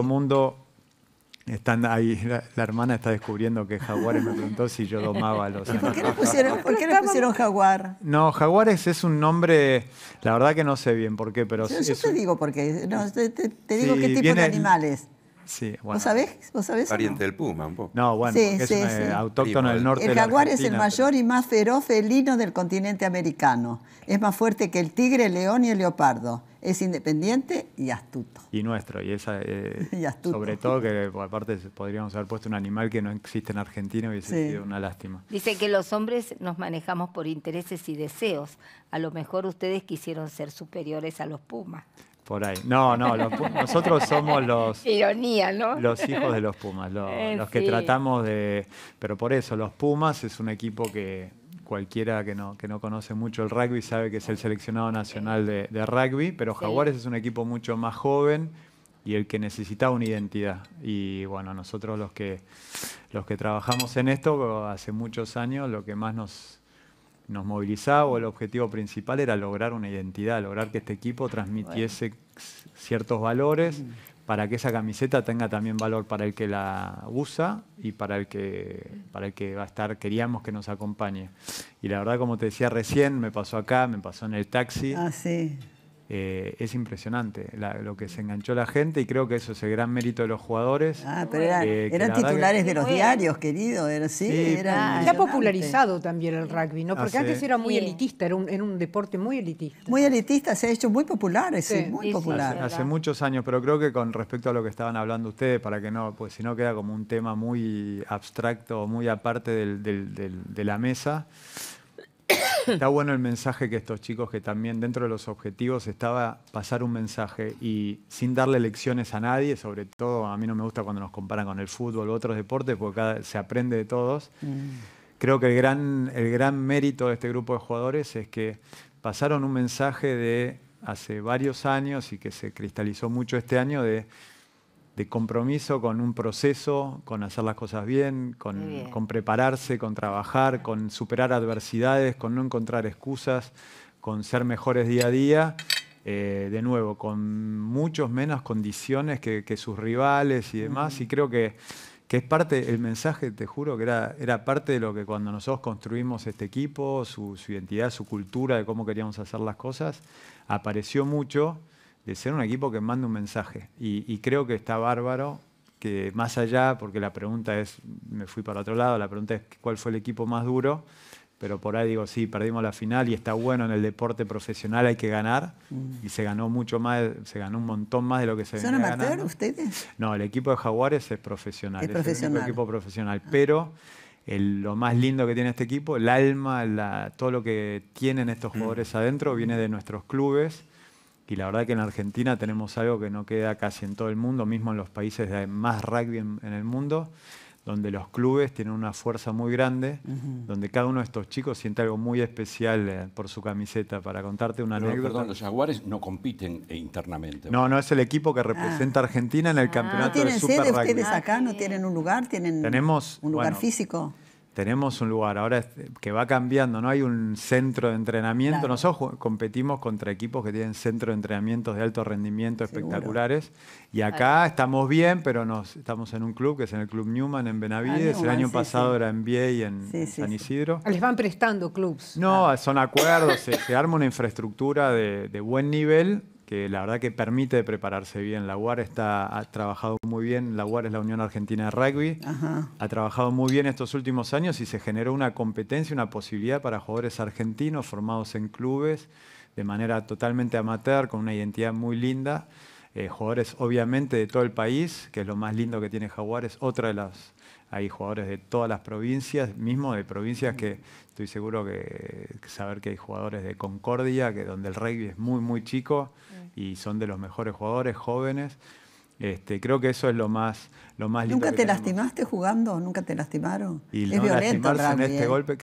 mundo están ahí, la, hermana está descubriendo que jaguares me preguntó si yo domaba a los ¿Por qué le pusieron, ¿por le pusieron jaguar? No, jaguares es un nombre, la verdad que no sé bien por qué, pero yo, te digo por qué, no, te, digo qué tipo de animales. Sí, bueno. ¿Vos sabés? ¿Vos sabés Pariente del puma, un poco. No, bueno, es eh, autóctono del norte. El jaguar es el mayor y más feroz felino del continente americano. Es más fuerte que el tigre, el león y el leopardo es independiente y astuto. Y nuestro, y esa eh, astuto. sobre todo que aparte podríamos haber puesto un animal que no existe en Argentina y hubiese sido una lástima. Dice que los hombres nos manejamos por intereses y deseos. A lo mejor ustedes quisieron ser superiores a los pumas. Por ahí. No, no, nosotros somos los. Ironía, ¿no? Los hijos de los Pumas, eh, los, que tratamos de. Pero por eso, los Pumas es un equipo que cualquiera que no, que no conoce mucho el rugby sabe que es el seleccionado nacional de, rugby, pero Jaguares es un equipo mucho más joven y el que necesitaba una identidad. Y bueno, nosotros los que, los que trabajamos en esto hace muchos años, lo que más nos, nos movilizaba o el objetivo principal era lograr una identidad, lograr que este equipo transmitiese ciertos valores mm. para que esa camiseta tenga también valor para el que la usa y para el, que, para que va a estar, queríamos que nos acompañe. Y la verdad, como te decía recién, me pasó acá, me pasó en el taxi. Ah, sí. Eh, es impresionante lo que se enganchó la gente y creo que eso es el gran mérito de los jugadores. Ah, pero eran, titulares de los diarios, querido. Era, sí, ha popularizado también el rugby, ¿no? Porque antes era muy elitista, era un, deporte muy elitista. Muy elitista, se ha hecho muy popular, sí, muy popular. Hace, muchos años, pero creo que con respecto a lo que estaban hablando ustedes, para que no, pues si no queda como un tema muy abstracto, muy aparte de la mesa. Está bueno el mensaje que estos chicos, que también dentro de los objetivos estaba pasar un mensaje y sin darle lecciones a nadie, sobre todo a mí no me gusta cuando nos comparan con el fútbol u otros deportes, porque se aprende de todos. Mm. Creo que el gran, el gran mérito de este grupo de jugadores es que pasaron un mensaje de hace varios años y que se cristalizó mucho este año de de compromiso con un proceso, con hacer las cosas bien, con, prepararse, con trabajar, con superar adversidades, con no encontrar excusas, con ser mejores día a día. Eh, de nuevo, con muchos menos condiciones que, sus rivales y demás. Y creo que, es parte, el mensaje, te juro, que era, era parte de lo que cuando nosotros construimos este equipo, su, su identidad, su cultura, de cómo queríamos hacer las cosas, apareció mucho de ser un equipo que manda un mensaje. Y, creo que está bárbaro que más allá, porque la pregunta es, me fui para otro lado, la pregunta es cuál fue el equipo más duro, pero por ahí digo, sí, perdimos la final y está bueno en el deporte profesional, hay que ganar. Mm. Y se ganó mucho más, se ganó un montón más de lo que se ¿Son amateur ustedes? No, el equipo de Jaguares es profesional, es, es profesional. equipo profesional, ah. pero... lo más lindo que tiene este equipo, el alma, todo lo que tienen estos mm. jugadores adentro viene de nuestros clubes y la verdad que en Argentina tenemos algo que no queda casi en todo el mundo, mismo en los países de más rugby en, el mundo, donde los clubes tienen una fuerza muy grande, donde cada uno de estos chicos siente algo muy especial eh, por su camiseta. Para contarte una anécdota. Perdón, los Jaguares no compiten e internamente. No, no es el equipo que ah. representa a Argentina en el ah. campeonato ah, de Super ustedes acá? ¿No tienen un lugar? ¿Tienen un lugar físico? tenemos un lugar ahora eh, que va cambiando, no hay un centro de entrenamiento. Nosotros competimos contra equipos que tienen centros de entrenamiento de alto rendimiento espectaculares. Y acá estamos bien, pero nos, estamos en un club que es en el Club Newman en Benavides. Ah, el año pasado era en Viey, y en San Isidro. Les van prestando clubs. No, ah. son acuerdos, se, arma una infraestructura de buen nivel que la verdad que permite prepararse bien. La UAR está, ha trabajado muy bien, la UAR es la Unión Argentina de Rugby, ha trabajado muy bien estos últimos años y se generó una competencia, una posibilidad para jugadores argentinos formados en clubes de manera totalmente amateur, con una identidad muy linda. Eh, jugadores obviamente de todo el país, que es lo más lindo que tiene Jaguares, otra de las hay jugadores de todas las provincias, mismo de provincias que estoy seguro que, saber que hay jugadores de Concordia, que donde el rugby es muy muy chico, y son de los mejores jugadores jóvenes. Este, creo que eso es lo más, lo más lindo. ¿Nunca te lastimaste jugando? ¿Nunca te lastimaron? Y es violento lastimarse en este golpe.